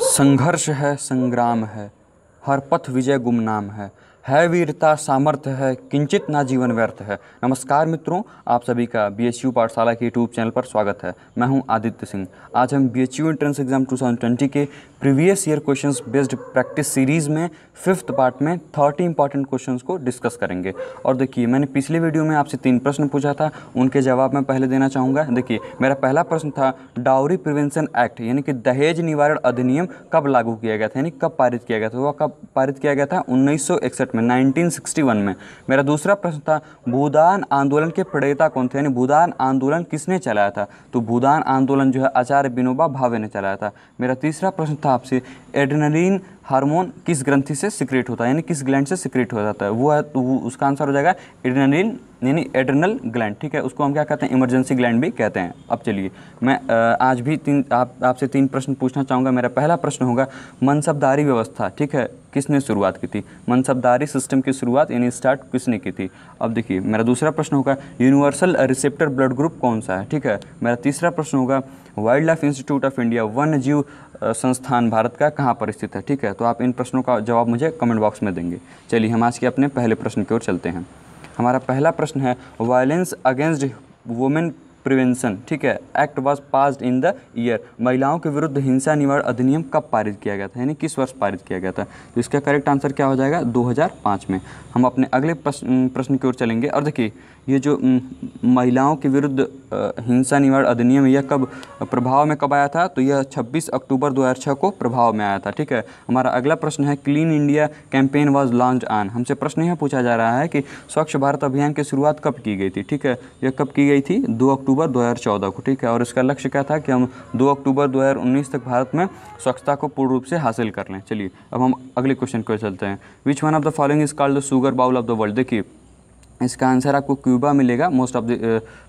संघर्ष है संग्राम है हर पथ विजय गुमनाम है है वीरता सामर्थ्य है किंचित ना जीवन व्यर्थ है नमस्कार मित्रों आप सभी का बी एच यू पाठशाला के यूट्यूब चैनल पर स्वागत है मैं हूं आदित्य सिंह आज हम B H U entrance exam 2020 के previous year questions based practice series में फिफ्थ पार्ट में थर्टी इंपॉर्टेंट क्वेश्चंस को डिस्कस करेंगे और देखिए मैंने पिछले वीडियो में आपसे तीन प्रश्न पूछा था उनके जवाब मैं पहले देना चाहूँगा देखिए मेरा पहला प्रश्न था डाउरी प्रिवेंशन एक्ट यानी कि दहेज निवारण अधिनियम कब लागू किया गया था यानी कब पारित किया गया था वह कब पारित किया गया था उन्नीस में नाइनटीन में मेरा दूसरा प्रश्न था भूदान आंदोलन के प्रणेता कौन थे यानी भूदान आंदोलन किसने चलाया था तो भूदान आंदोलन जो है आचार्य विनोबा भावे ने चलाया था मेरा तीसरा प्रश्न था था आपसे एड्रेनलिन हार्मोन किस ग्रंथि से सिक्रेट होता है यानी किस ग्लैंड से सिक्रेट हो जाता है वो है तो वो उसका आंसर हो जाएगा एड्रेनलिन यानी एडरनल ग्लैंड ठीक है उसको हम क्या कहते हैं इमरजेंसी ग्लैंड भी कहते हैं अब चलिए मैं आज भी तीन आप आपसे तीन प्रश्न पूछना चाहूँगा मेरा पहला प्रश्न होगा मनसबदारी व्यवस्था ठीक है किसने शुरुआत की थी मनसबदारी सिस्टम की शुरुआत यानी स्टार्ट किसने की थी अब देखिए मेरा दूसरा प्रश्न होगा यूनिवर्सल रिसेप्टर ब्लड ग्रुप कौन सा है ठीक है मेरा तीसरा प्रश्न होगा wildlife institute of India वन्य जीव संस्थान भारत का कहाँ पर स्थित है ठीक है तो आप इन प्रश्नों का जवाब मुझे कमेंट बॉक्स में देंगे चलिए हम आज के अपने पहले प्रश्न की ओर चलते हैं हमारा पहला प्रश्न है वायलेंस अगेंस्ट वुमेन प्रिवेंशन ठीक है act was passed in the year महिलाओं के विरुद्ध हिंसा निवारण अधिनियम कब पारित किया गया था यानी किस वर्ष पारित किया गया था तो इसका करेक्ट आंसर क्या हो जाएगा 2005 में हम अपने अगले प्रश्न प्रश्न की ओर चलेंगे और देखिए ये जो महिलाओं के विरुद्ध हिंसा निवारण अधिनियम यह कब प्रभाव में कब आया था तो यह 26 अक्टूबर 2006 को प्रभाव में आया था ठीक है हमारा अगला प्रश्न है clean India campaign was launch on हमसे प्रश्न यह पूछा जा रहा है कि स्वच्छ भारत अभियान की शुरुआत कब की गई थी ठीक है यह कब की गई थी दो अक्टूबर दो को ठीक है और इसका लक्ष्य क्या था कि हम दो अक्टूबर दो तक भारत में स्वच्छता को पूर्ण रूप से हासिल कर लें चलिए अब हम अगले क्वेश्चन को चलते हैं which one of the following is called the sugar bowl of the world देखिए इसका आंसर आपको क्यूबा मिलेगा मोस्ट ऑफ द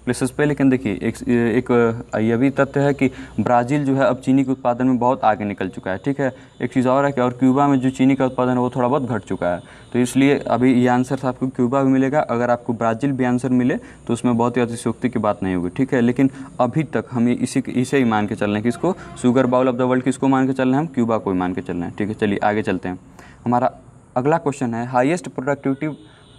प्लेसेस पे लेकिन देखिए एक uh, एक uh, यह भी तथ्य है कि ब्राज़ील जो है अब चीनी के उत्पादन में बहुत आगे निकल चुका है ठीक है एक चीज़ और है कि और क्यूबा में जो चीनी का उत्पादन है वो थोड़ा बहुत घट चुका है तो इसलिए अभी ये आंसर था आपको क्यूबा भी मिलेगा अगर आपको ब्राज़ील भी आंसर मिले तो उसमें बहुत ही अतिशोक्ति की बात नहीं होगी ठीक है लेकिन अभी तक हम इसी इसे ही मान के चल रहे हैं किसको sugar bowl of the world किसको मान के चल रहे हैं हम क्यूबा को ही मान के चल रहे हैं ठीक है चलिए आगे चलते हैं हमारा अगला क्वेश्चन है highest productivity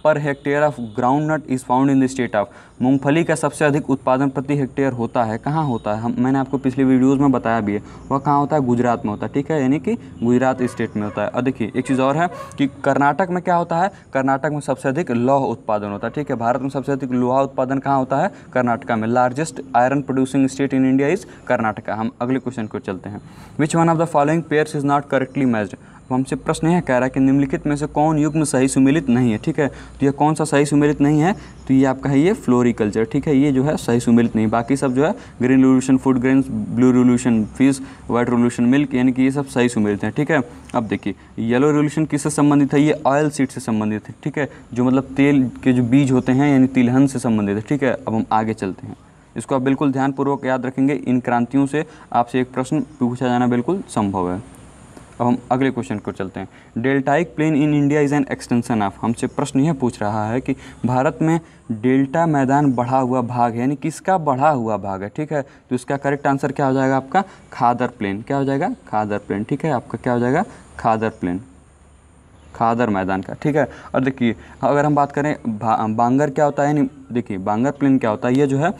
per hectare of groundnut is found in the state of मूंगफली का सबसे अधिक उत्पादन प्रति हेक्टेयर होता है कहाँ होता है हम मैंने आपको पिछले वीडियोज़ में बताया भी है वह कहाँ होता है गुजरात में होता है ठीक है यानी कि गुजरात स्टेट में होता है और देखिए एक चीज़ और है कि कर्नाटक में क्या होता है कर्नाटक में सबसे अधिक लौह उत्पादन होता है ठीक है भारत में सबसे अधिक लोहा उत्पादन कहाँ होता है कर्नाटका में largest iron producing state in India is Karnataka हम अगले क्वेश्चन को चलते हैं which one of the following pairs is not correctly matched तो हमसे प्रश्न यह कह रहा है कि निम्नलिखित में से कौन युग्म सही सुमिलित नहीं है ठीक है तो यह कौन सा सही सुमिलित नहीं है तो ये आपका है ये फ्लोरिकल्चर ठीक है ये जो है सही सुमिलित नहीं बाकी सब जो है green revolution food green blue revolution fish white revolution milk यानी कि ये सब सही सुमिलित हैं ठीक है अब देखिए येलो रोल्यूशन किससे संबंधित है ये ऑयल सीड से संबंधित है ठीक है जो मतलब तेल के जो बीज होते हैं यानी तिलहन से संबंधित है ठीक है अब हम आगे चलते हैं इसको आप बिल्कुल ध्यानपूर्वक याद रखेंगे इन क्रांतियों से आपसे एक प्रश्न पूछा जाना बिल्कुल संभव है अब हम अगले क्वेश्चन को चलते हैं deltaic plain in India is an extension of हमसे प्रश्न यह पूछ रहा है कि भारत में डेल्टा मैदान बढ़ा हुआ भाग है यानी किसका बढ़ा हुआ भाग है ठीक है तो इसका करेक्ट आंसर क्या हो जाएगा आपका खादर प्लेन क्या हो जाएगा खादर प्लेन ठीक है आपका क्या हो जाएगा खादर प्लेन खादर मैदान का ठीक है और देखिए अगर हम बात करें भा बांगर क्या होता है यानी देखिए बांगर प्लेन क्या होता है ये जो है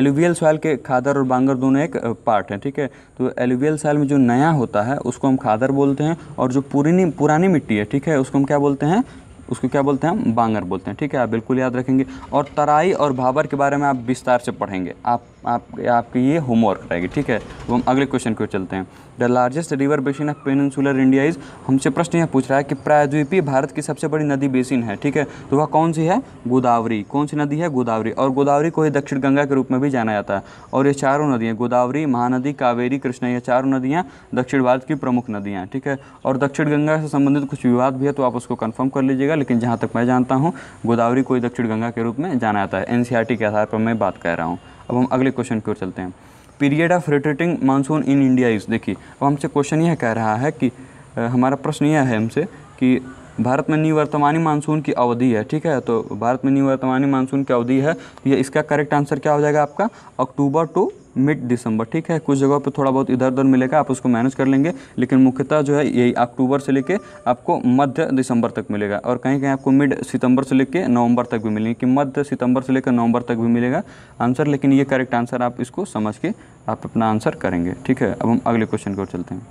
एलुवियल सॉइल के खादर और बांगर दोनों एक पार्ट हैं ठीक है तो एलुवियल सॉइल में जो नया होता है उसको हम खादर बोलते हैं और जो पुरानी पुरानी मिट्टी है ठीक है उसको हम क्या बोलते हैं उसको क्या बोलते हैं हम बांगर बोलते हैं ठीक है आप बिल्कुल याद रखेंगे और तराई और भाबर के बारे में आप विस्तार से पढ़ेंगे आप आप आपकी ये होमवर्क रहेगी ठीक है तो हम अगले क्वेश्चन की ओर चलते हैं the largest river basin of peninsular India is हमसे प्रश्न यह पूछ रहा है कि प्रायद्वीपीय भारत की सबसे बड़ी नदी बेसिन है ठीक है तो वह कौन सी है गोदावरी कौन सी नदी है गोदावरी और गोदावरी को ही दक्षिण गंगा के रूप में भी जाना जाता है और ये चारों नदियाँ गोदावरी महानदी कावेरी कृष्णा ये चारों नदियाँ दक्षिण भारत की प्रमुख नदियाँ ठीक है और दक्षिण गंगा से संबंधित कुछ विवाद भी है तो आप उसको कन्फर्म कर लीजिएगा लेकिन जहाँ तक मैं जानता हूँ गोदावरी को ही दक्षिण गंगा के रूप में जाना जाता है एन के आधार पर मैं बात कर रहा हूँ अब हम अगले क्वेश्चन की ओर चलते हैं period of rotating monsoon in India is देखिए अब हमसे क्वेश्चन यह कह रहा है कि हमारा प्रश्न यह है हमसे कि भारत में निवर्तमानी मानसून की अवधि है ठीक है तो भारत में निवर्तमानी मानसून की अवधि है तो ये इसका करेक्ट आंसर क्या हो जाएगा आपका अक्टूबर टू मिड दिसंबर ठीक है कुछ जगहों पर थोड़ा बहुत इधर उधर मिलेगा आप उसको मैनेज कर लेंगे लेकिन मुख्यतः जो है यही अक्टूबर से लेके आपको मध्य दिसंबर तक मिलेगा और कहीं कहीं आपको मिड सितंबर से लेके नवंबर तक भी मिलेंगे कि मध्य सितंबर से लेकर नवंबर तक भी मिलेगा आंसर लेकिन ये करेक्ट आंसर आप इसको समझ के आप अपना आंसर करेंगे ठीक है अब हम अगले क्वेश्चन की ओर चलते हैं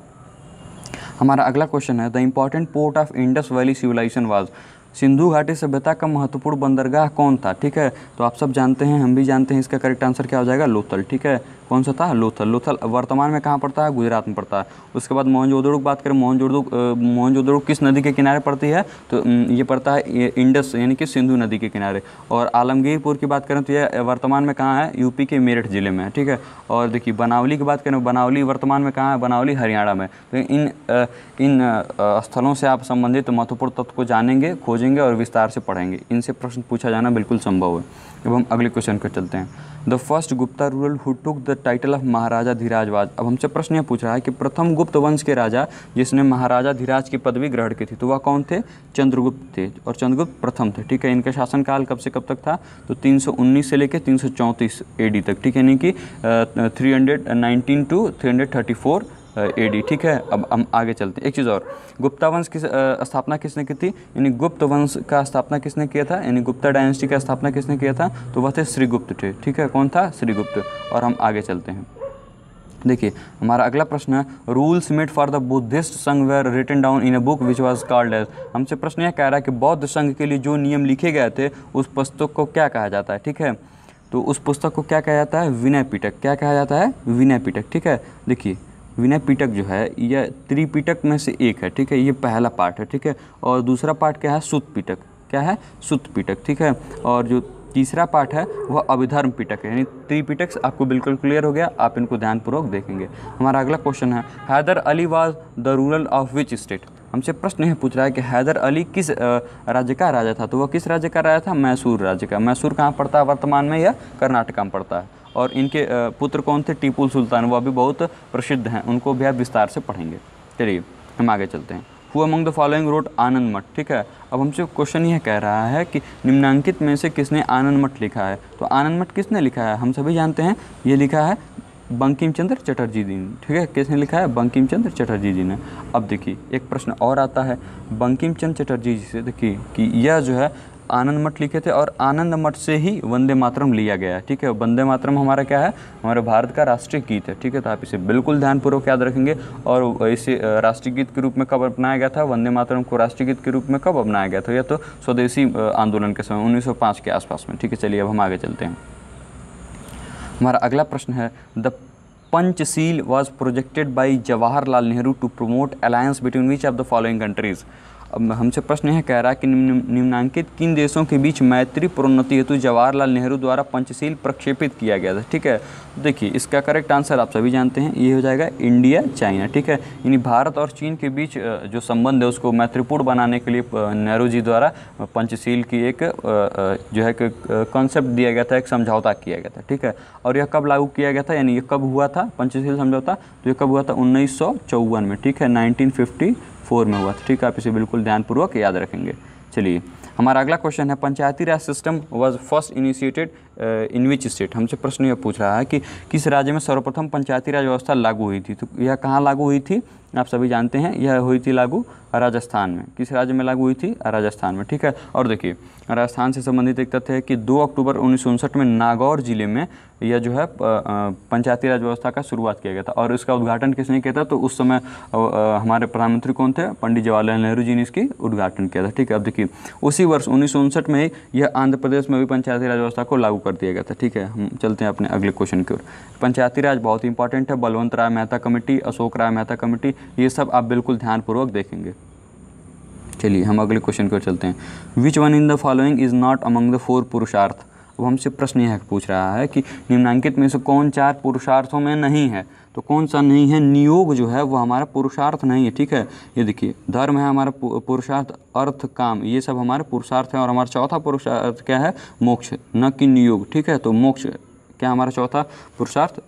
हमारा अगला क्वेश्चन है the important port of Indus valley civilisation was Sindhu घाटी सभ्यता का महत्वपूर्ण बंदरगाह कौन था ठीक है तो आप सब जानते हैं हम भी जानते हैं इसका करेक्ट आंसर क्या हो जाएगा लोथल ठीक है कौन सा था लोथल लोथल वर्तमान में कहाँ पड़ता है गुजरात में पड़ता है उसके बाद मोहनजोदड़ो की बात करें मोहनजोदड़ो मोहनजोदड़ो किस नदी के किनारे पड़ती है तो ये पड़ता है इंडस यानी कि सिंधु नदी के किनारे और आलमगीरपुर की बात करें तो ये वर्तमान में कहाँ है यूपी के मेरठ ज़िले में ठीक है और देखिए बनावली की बात करें बनावली वर्तमान में कहाँ है बनावली हरियाणा में तो इन इन स्थलों से आप संबंधित महत्वपूर्ण तत्व को जानेंगे खोजेंगे और विस्तार से पढ़ेंगे इनसे प्रश्न पूछा जाना बिल्कुल संभव है अब हम अगले क्वेश्चन पर चलते हैं the first Gupta ruler who took the title of Maharaja धीराजवाज अब हमसे प्रश्न यह पूछ रहा है कि प्रथम गुप्त वंश के राजा जिसने महाराजा धीराज की पदवी ग्रहण की थी तो वह कौन थे चंद्रगुप्त थे और चंद्रगुप्त प्रथम थे ठीक है इनका शासनकाल कब से कब तक था तो 319 से लेकर 334 एडी तक ठीक है यानी कि three hundred nineteen to three hundred thirty four A D ठीक है अब हम आगे चलते हैं एक चीज़ और गुप्ता वंश की स्थापना किसने की थी यानी गुप्त वंश का स्थापना किसने किया था यानी गुप्ता डायनेस्टी का स्थापना किसने किया था तो वह थे श्रीगुप्त थे ठीक है कौन था श्रीगुप्त और हम आगे चलते हैं देखिए हमारा अगला प्रश्न है rules made for the Buddhist Sangha were written down in a book which was called as हमसे प्रश्न यह कह रहा है कि बौद्ध संघ के लिए जो नियम लिखे गए थे उस पुस्तक को क्या कहा जाता है ठीक है तो उस पुस्तक को क्या कहा जाता है विनय पीटक क्या कहा जाता है विनय पीटक ठीक है देखिए विनय पिटक जो है यह त्रिपिटक में से एक है ठीक है ये पहला पार्ट है ठीक है और दूसरा पार्ट क्या है सुत क्या है सुत ठीक है और जो तीसरा पार्ट है वह अभिधर्म पिटक है यानी त्रिपिटक आपको बिल्कुल क्लियर हो गया आप इनको ध्यानपूर्वक देखेंगे हमारा अगला क्वेश्चन है Hyder Ali was the ruler of which state हमसे प्रश्न यह पूछ रहा है कि हैदर अली किस राज्य का राजा था तो वह किस राज्य का राजा था मैसूर राज्य का मैसूर कहाँ पड़ता है वर्तमान में या कर्नाटका में पड़ता है और इनके पुत्र कौन थे टीपुल सुल्तान वह भी बहुत प्रसिद्ध हैं उनको भी आप विस्तार से पढ़ेंगे चलिए हम आगे चलते हैं who among the following wrote Anand Math ठीक है अब हमसे क्वेश्चन यह कह रहा है कि निम्नांकित में से किसने आनंद मठ लिखा है तो आनंद मठ किसने लिखा है हम सभी जानते हैं ये लिखा है बंकिम चंद्र चटर्जी जी ने ठीक है किसने लिखा है बंकिम चंद्र चटर्जी जी ने अब देखिए एक प्रश्न और आता है बंकिम चंद्र चटर्जी जी से देखिए कि यह जो है आनंद मठ लिखे थे और आनंद मठ से ही वंदे मातरम लिया गया है ठीक है वंदे मातरम हमारा क्या है हमारे भारत का राष्ट्रीय गीत है ठीक है तो आप इसे बिल्कुल ध्यानपूर्वक याद रखेंगे और इसे राष्ट्रीय गीत के रूप में कब अपनाया गया था वंदे मातरम को राष्ट्रीय गीत के रूप में कब अपनाया गया था या तो स्वदेशी आंदोलन के समय उन्नीस के आसपास में ठीक है चलिए अब हम आगे चलते हैं हमारा अगला प्रश्न है the Panchsheel was projected by Jawaharlal Nehru to promote alliance between which of the following countries अब हमसे प्रश्न यह कह रहा है कि निम्नांकित किन देशों के बीच मैत्री प्रोन्नति हेतु जवाहरलाल नेहरू द्वारा पंचशील प्रक्षेपित किया गया था ठीक है तो देखिए इसका करेक्ट आंसर आप सभी जानते हैं ये हो जाएगा इंडिया चाइना ठीक है यानी भारत और चीन के बीच जो संबंध है उसको मैत्रीपूर्ण बनाने के लिए नेहरू जी द्वारा पंचशील की एक जो है कॉन्सेप्ट दिया गया था एक समझौता किया गया था ठीक है और यह कब लागू किया गया था यानी यह कब हुआ था पंचशील समझौता तो ये कब हुआ था उन्नीस में ठीक है नाइनटीन फोर में हुआ था ठीक है आप इसे बिल्कुल ध्यानपूर्वक याद रखेंगे चलिए हमारा अगला क्वेश्चन है Panchayati Raj system was first initiated in which state हमसे प्रश्न यह पूछ रहा है कि किस राज्य में सर्वप्रथम पंचायती राज व्यवस्था लागू हुई थी तो यह कहाँ लागू हुई थी आप सभी जानते हैं यह हुई थी लागू राजस्थान में किस राज्य में लागू हुई थी राजस्थान में ठीक है और देखिए राजस्थान से संबंधित एक तथ्य है कि 2 अक्टूबर उन्नीस में नागौर जिले में यह जो है पंचायती राज व्यवस्था का शुरुआत किया गया था और इसका उद्घाटन किसने किया था तो उस समय हमारे प्रधानमंत्री कौन थे पंडित जवाहरलाल नेहरू जी ने इसकी उद्घाटन किया था ठीक है अब देखिए उसी वर्ष उन्नीस में ही यह आंध्र प्रदेश में भी पंचायती राज व्यवस्था को लागू कर दिया गया था ठीक है हम चलते हैं अपने अगले क्वेश्चन की ओर पंचायती राज बहुत इंपॉर्टेंट है बलवंत राय मेहता कमेटी अशोक राय मेहता कमेटी ये सब आप बिल्कुल ध्यानपूर्वक देखेंगे चलिए हम अगले क्वेश्चन पर चलते हैं which one in the following is not among the four purushartha अब हमसे प्रश्न यह पूछ रहा है कि निम्नांकित में से कौन चार पुरुषार्थों में नहीं है तो कौन सा नहीं है नियोग जो है वो हमारा पुरुषार्थ नहीं है ठीक है ये देखिए धर्म है हमारा पुरुषार्थ अर्थ काम ये सब हमारे पुरुषार्थ हैं और हमारा चौथा पुरुषार्थ क्या है मोक्ष न कि नियोग ठीक है तो मोक्ष क्या हमारा चौथा पुरुषार्थ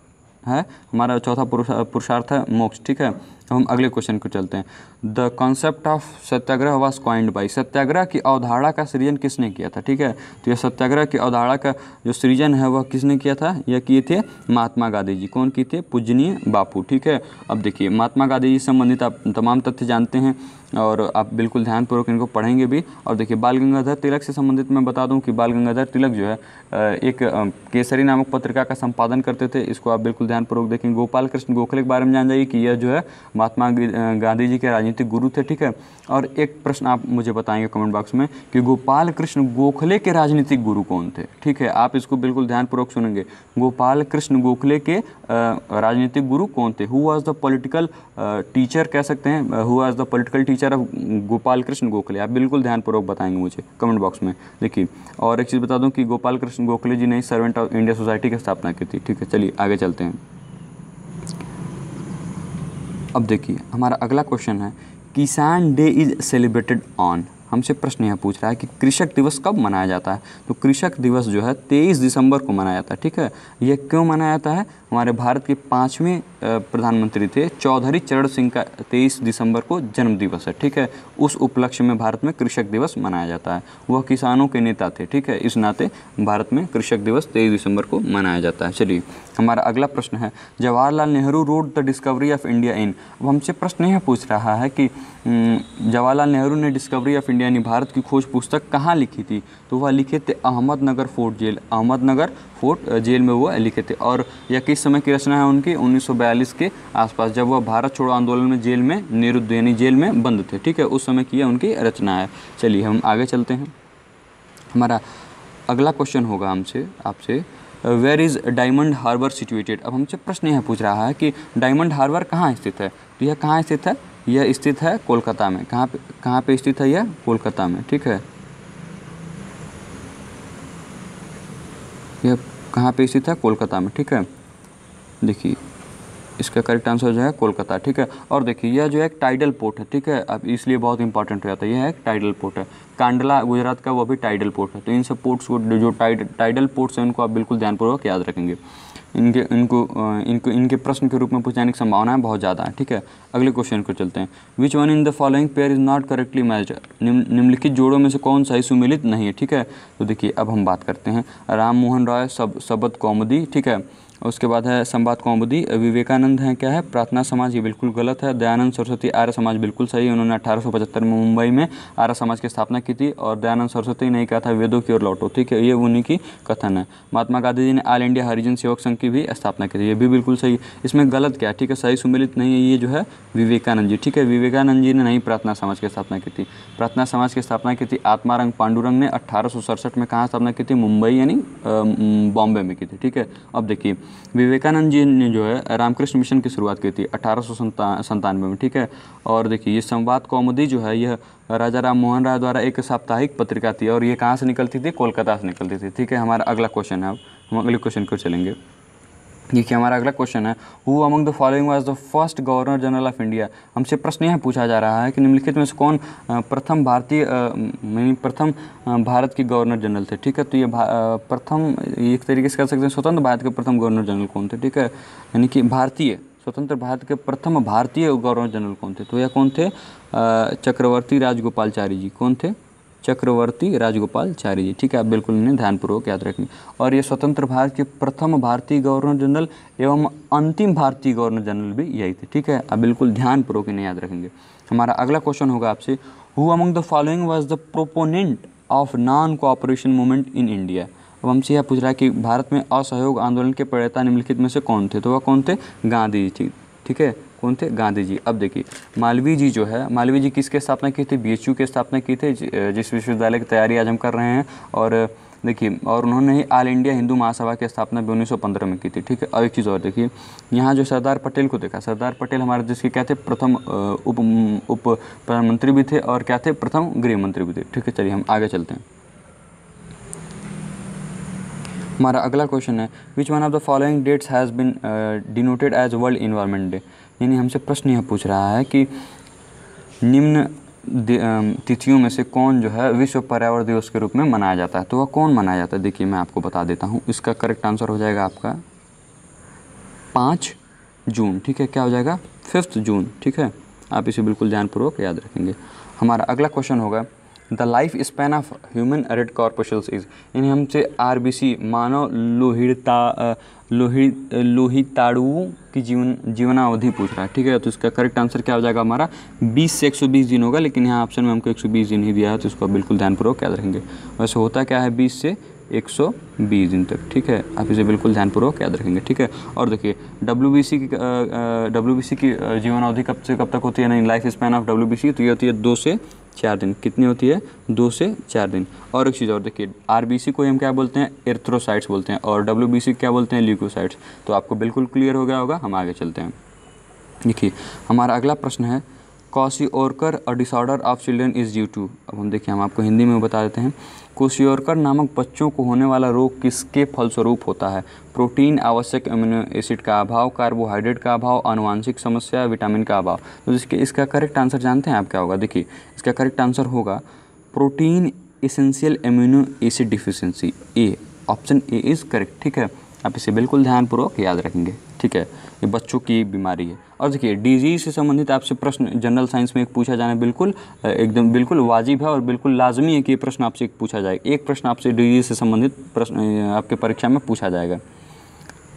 है हमारा चौथा पुरुषार्थ है मोक्ष ठीक है तो हम अगले क्वेश्चन को चलते हैं the concept of satyagraha was coined by satyagraha की अवधारणा का सृजन किसने किया था ठीक है तो यह सत्याग्रह की अवधारणा का जो सृजन है वह किसने किया था यह किए थे महात्मा गांधी जी कौन किए थे पूजनीय बापू ठीक है अब देखिए महात्मा गांधी जी संबंधित आप तमाम तथ्य जानते हैं और आप बिल्कुल ध्यानपूर्वक इनको पढ़ेंगे भी और देखिए बाल गंगाधर तिलक से संबंधित मैं बता दूं कि बाल गंगाधर तिलक जो है एक केसरी नामक पत्रिका का संपादन करते थे इसको आप बिल्कुल ध्यानपूर्वक देखेंगे गोपाल कृष्ण गोखले के बारे में जान जाइए कि यह जो है महात्मा गांधी जी के राजनीतिक गुरु थे ठीक है और एक प्रश्न आप मुझे बताएंगे कमेंट बॉक्स में कि गोपाल कृष्ण गोखले के राजनीतिक गुरु कौन थे ठीक है आप इसको बिल्कुल ध्यानपूर्वक सुनेंगे गोपाल कृष्ण गोखले के राजनीतिक गुरु कौन थे who was the political teacher कह सकते हैं who was the political teacher of Gopal Krishna Gokhale आप बिल्कुल ध्यानपूर्वक बताएंगे मुझे कमेंट बॉक्स में देखिए और एक चीज़ बता दूँ कि गोपाल कृष्ण गोखले जी ने सर्वेंट ऑफ इंडिया सोसाइटी की स्थापना की थी ठीक है चलिए आगे चलते हैं अब देखिए हमारा अगला क्वेश्चन है किसान डे इज सेलिब्रेटेड ऑन हमसे प्रश्न यह पूछ रहा है कि कृषक दिवस कब मनाया जाता है तो कृषक दिवस जो है तेईस दिसंबर को मनाया जाता है ठीक है यह क्यों मनाया जाता है हमारे भारत के पाँचवें प्रधानमंत्री थे चौधरी चरण सिंह का तेईस दिसंबर को जन्म दिवस है ठीक है उस उपलक्ष्य में भारत में कृषक दिवस मनाया जाता है वह किसानों के नेता थे ठीक है इस नाते भारत में कृषक दिवस तेईस दिसंबर को मनाया जाता है चलिए हमारा अगला प्रश्न है Jawaharlal Nehru wrote the discovery of India in अब हमसे प्रश्न यह पूछ रहा है कि जवाहरलाल नेहरू ने डिस्कवरी ऑफ इंडिया यानी भारत की खोज पुस्तक कहाँ लिखी थी तो वह लिखे थे Ahmednagar fort jail Ahmednagar fort jail में वो लिखे थे और यह किस समय की रचना है उनकी 1942 के आसपास जब वह भारत छोड़ो आंदोलन में जेल में निरुद्ध यानी जेल में बंद थे ठीक है उस समय की यह उनकी रचना है चलिए हम आगे चलते हैं हमारा अगला क्वेश्चन होगा हमसे आपसे where is Diamond Harbour situated अब हमसे प्रश्न यह पूछ रहा है कि डायमंड हार्बर कहाँ स्थित है तो यह कहाँ स्थित है यह स्थित है कोलकाता में कहाँ पे कहाँ पे स्थित है यह कोलकाता में ठीक है यह कहाँ पे स्थित है कोलकाता में ठीक है देखिए इसका करेक्ट आंसर जो है कोलकाता ठीक है और देखिए यह जो है एक टाइडल पोर्ट है ठीक है अब इसलिए बहुत इंपॉर्टेंट हो जाता है यह एक टाइडल पोर्ट है कांडला गुजरात का वो भी टाइडल पोर्ट है तो इन सब पोर्ट्स को जो टाइड टाइडल पोर्ट्स हैं उनको आप बिल्कुल ध्यानपूर्वक याद रखेंगे इनके इनको इनको इनके प्रश्न के रूप में पूछाने की संभावना है बहुत ज़्यादा है ठीक है अगले क्वेश्चन को चलते हैं which one in the following pair is not correctly matched निम्नलिखित जोड़ों में से कौन सा ही सुमिलित नहीं है ठीक है तो देखिए अब हम बात करते हैं राम मोहन रॉय सब सबद कौमदी ठीक है उसके बाद है संवाद कौमुदी विवेकानंद हैं क्या है प्रार्थना समाज ये बिल्कुल गलत है दयानंद सरस्वती आर्य समाज बिल्कुल सही है उन्होंने अठारह में मुंबई में आर्य समाज की स्थापना की थी और दयानंद सरस्वती ने कहा था वेदों की ओर लौटो ठीक है ये उन्हीं की कथन है महात्मा गांधी जी ने ऑल इंडिया हरिजन सेवक संघ की भी स्थापना की थी ये भी बिल्कुल सही इसमें गलत क्या है ठीक है सही सुमिलित नहीं है ये जो है विवेकानंद जी ठीक है विवेकानंद जी ने नहीं प्रार्थना समाज की स्थापना की थी प्रार्थना समाज की स्थापना की थी आत्मारंग पांडुरंग ने अठारह में कहाँ स्थापना की थी मुंबई यानी बॉम्बे में की थी ठीक है अब देखिए विवेकानंद जी ने जो है रामकृष्ण मिशन की शुरुआत की थी अठारह संतानवे में ठीक है और देखिए ये संवाद कौमुदी जो है यह राजा राम मोहन राय द्वारा एक साप्ताहिक पत्रिका थी और ये कहाँ से निकलती थी कोलकाता से निकलती थी ठीक है हमारा अगला क्वेश्चन है अब हम अगले क्वेश्चन को चलेंगे देखिए हमारा अगला क्वेश्चन है who among the following was the first governor general of India हमसे प्रश्न यह पूछा जा रहा है कि निम्नलिखित में से कौन प्रथम भारतीय प्रथम भारत के गवर्नर जनरल थे ठीक है तो ये प्रथम एक तरीके से कह सकते हैं स्वतंत्र भारत के प्रथम गवर्नर जनरल कौन थे ठीक है यानी कि भारतीय स्वतंत्र भारत के प्रथम भारतीय गवर्नर जनरल कौन थे तो यह कौन थे चक्रवर्ती राजगोपालचारी जी कौन थे चक्रवर्ती राजगोपालचारी जी ठीक है आप बिल्कुल इन्हें ध्यानपूर्वक याद रखेंगे और ये स्वतंत्र भारत के प्रथम भारतीय गवर्नर जनरल एवं अंतिम भारतीय गवर्नर जनरल भी यही थे ठीक है आप बिल्कुल ध्यानपूर्वक इन्हें याद रखेंगे हमारा अगला क्वेश्चन होगा आपसे who among the following was the proponent of non cooperation movement in India अब हमसे यह पूछ रहा है कि भारत में असहयोग आंदोलन के प्रणेता निम्नलिखित में से कौन थे तो वह कौन थे गांधी जी ठीक है कौन थे गांधी जी अब देखिए मालवीय जी जो है मालवीय जी किसके स्थापना की थी बी के स्थापना की थे जिस विश्वविद्यालय की तैयारी आज हम कर रहे हैं और देखिए और उन्होंने ही ऑल इंडिया हिंदू महासभा की स्थापना भी 1915 में की थी ठीक है अब एक चीज़ और देखिए यहाँ जो सरदार पटेल को देखा सरदार पटेल हमारे देश के क्या थे प्रथम उप उप प्रधानमंत्री भी थे और क्या थे प्रथम गृह मंत्री भी थे ठीक है चलिए हम आगे चलते हैं हमारा अगला क्वेश्चन है which one of the following dates has been denoted as world environment day यानी हमसे प्रश्न यह पूछ रहा है कि निम्न तिथियों में से कौन जो है विश्व पर्यावरण दिवस के रूप में मनाया जाता है तो वह कौन मनाया जाता है देखिए मैं आपको बता देता हूँ इसका करेक्ट आंसर हो जाएगा आपका पाँच जून ठीक है क्या हो जाएगा फिफ्थ जून ठीक है आप इसे बिल्कुल ध्यानपूर्वक याद रखेंगे हमारा अगला क्वेश्चन होगा the life span of human red corpuscles is यानी हमसे आर बी सी मानव लोहिड़ता लोहित लोहिताड़ुओं की जीवन जीवनावधि पूछ रहा है ठीक है तो इसका करेक्ट आंसर क्या हो जाएगा हमारा 20 से 120 दिन होगा लेकिन यहाँ ऑप्शन में हमको 120 दिन ही दिया है तो इसको बिल्कुल ध्यानपूर्वक याद रखेंगे वैसे होता क्या है 20 से 120 दिन तक ठीक है आप इसे बिल्कुल ध्यानपूर्वक याद रखेंगे ठीक है और देखिए डब्ल्यू बी सी की डब्ल्यू बी सी की जीवनावधि कब से कब तक होती है नहीं life span of W B C तो ये होती है दो से चार दिन कितनी होती है दो से चार दिन और एक चीज़ और देखिए आरबीसी को हम क्या बोलते हैं एर्थ्रोसाइट्स बोलते हैं और डब्ल्यूबीसी क्या बोलते हैं ल्यूकोसाइट्स तो आपको बिल्कुल क्लियर हो गया होगा हम आगे चलते हैं देखिए हमारा अगला प्रश्न है kwashiorkor a disorder of children is due to अब हम देखिए हम आपको हिंदी में बता देते हैं कोशियोरकर नामक बच्चों को होने वाला रोग किसके फलस्वरूप होता है प्रोटीन आवश्यक अमीनो एसिड का अभाव कार्बोहाइड्रेट का अभाव अनुवांशिक समस्या विटामिन का अभाव तो जिसके इसका करेक्ट आंसर जानते हैं आप क्या होगा देखिए इसका करेक्ट आंसर होगा protein essential amino acid deficiency A option A is correct ठीक है आप इसे बिल्कुल ध्यानपूर्वक याद रखेंगे ठीक है ये बच्चों की बीमारी है और देखिए डिजीज़ से संबंधित आपसे प्रश्न जनरल साइंस में एक पूछा जाना बिल्कुल एकदम बिल्कुल वाजिब है और बिल्कुल लाजमी है कि ये प्रश्न आपसे एक पूछा जाए एक प्रश्न आपसे डिजीज़ से संबंधित प्रश्न आपके परीक्षा में पूछा जाएगा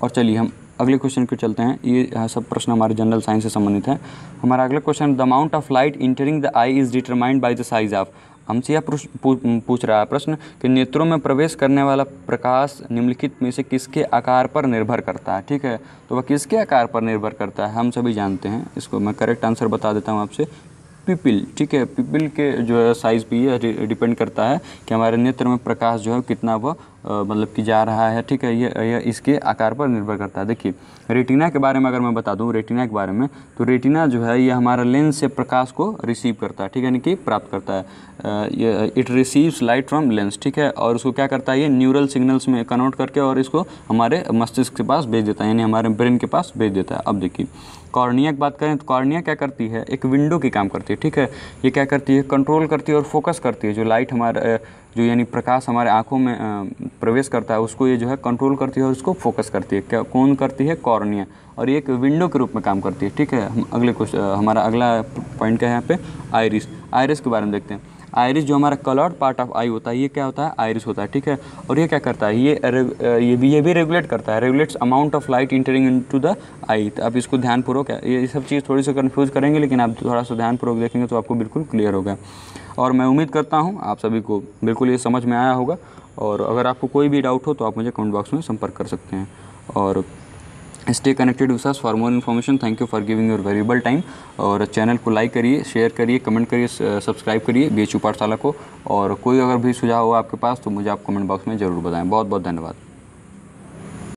और चलिए हम अगले क्वेश्चन के चलते हैं ये सब प्रश्न हमारे जनरल साइंस से संबंधित है हमारा अगला question the amount of light entering the eye is determined by the size of हमसे यह पूछ रहा है प्रश्न कि नेत्रों में प्रवेश करने वाला प्रकाश निम्नलिखित में से किसके आकार पर निर्भर करता है ठीक है तो वह किसके आकार पर निर्भर करता है हम सभी जानते हैं इसको मैं करेक्ट आंसर बता देता हूँ आपसे पिपिल ठीक है पिपिल के जो है साइज़ पर ये डिपेंड करता है कि हमारे नेत्र में प्रकाश जो है कितना वह मतलब कि जा रहा है ठीक है ये ये इसके आकार पर निर्भर करता है देखिए रेटिना के बारे में अगर मैं बता दूँ रेटिना के बारे में तो रेटिना जो है ये हमारा लेंस से प्रकाश को रिसीव करता है ठीक है यानी कि प्राप्त करता है ये it receives light from lens ठीक है और उसको क्या करता है ये न्यूरल सिग्नल्स में कन्वर्ट करके और इसको हमारे मस्तिष्क के पास भेज देता है यानी हमारे ब्रेन के पास भेज देता है अब देखिए कॉर्निया की बात करें तो कॉर्निया क्या करती है एक विंडो की काम करती है ठीक है ये क्या करती है कंट्रोल करती है और फोकस करती है जो लाइट हमारा जो यानी प्रकाश हमारे आँखों में प्रवेश करता है उसको ये जो है कंट्रोल करती है और उसको फोकस करती है क्या कौन करती है कॉर्निया और ये एक विंडो के रूप में काम करती है ठीक है हम अगले कुछ हमारा अगला पॉइंट क्या है यहाँ पे आयरिस आयरिस के बारे में देखते हैं आयरिस जो हमारा कलर्ड पार्ट ऑफ आई होता है ये क्या होता है आयरिस होता है ठीक है और ये क्या करता है ये ये भी ये भी रेगुलेट करता है regulates amount of light entering into the eye तो आप इसको ध्यानपूर्वक ये सब चीज़ थोड़ी सी कन्फ्यूज़ करेंगे लेकिन आप थोड़ा सा ध्यानपूर्वक देखेंगे तो आपको बिल्कुल क्लियर होगा और मैं उम्मीद करता हूँ आप सभी को बिल्कुल ये समझ में आया होगा और अगर आपको कोई भी डाउट हो तो आप मुझे कमेंट बॉक्स में संपर्क कर सकते हैं और stay connected with us for more information thank you for giving your valuable time और चैनल को लाइक करिए शेयर करिए कमेंट करिए सब्सक्राइब करिए बी एच पाठशाला को और कोई अगर भी सुझाव हो आपके पास तो मुझे आप कमेंट बॉक्स में ज़रूर बताएं बहुत बहुत धन्यवाद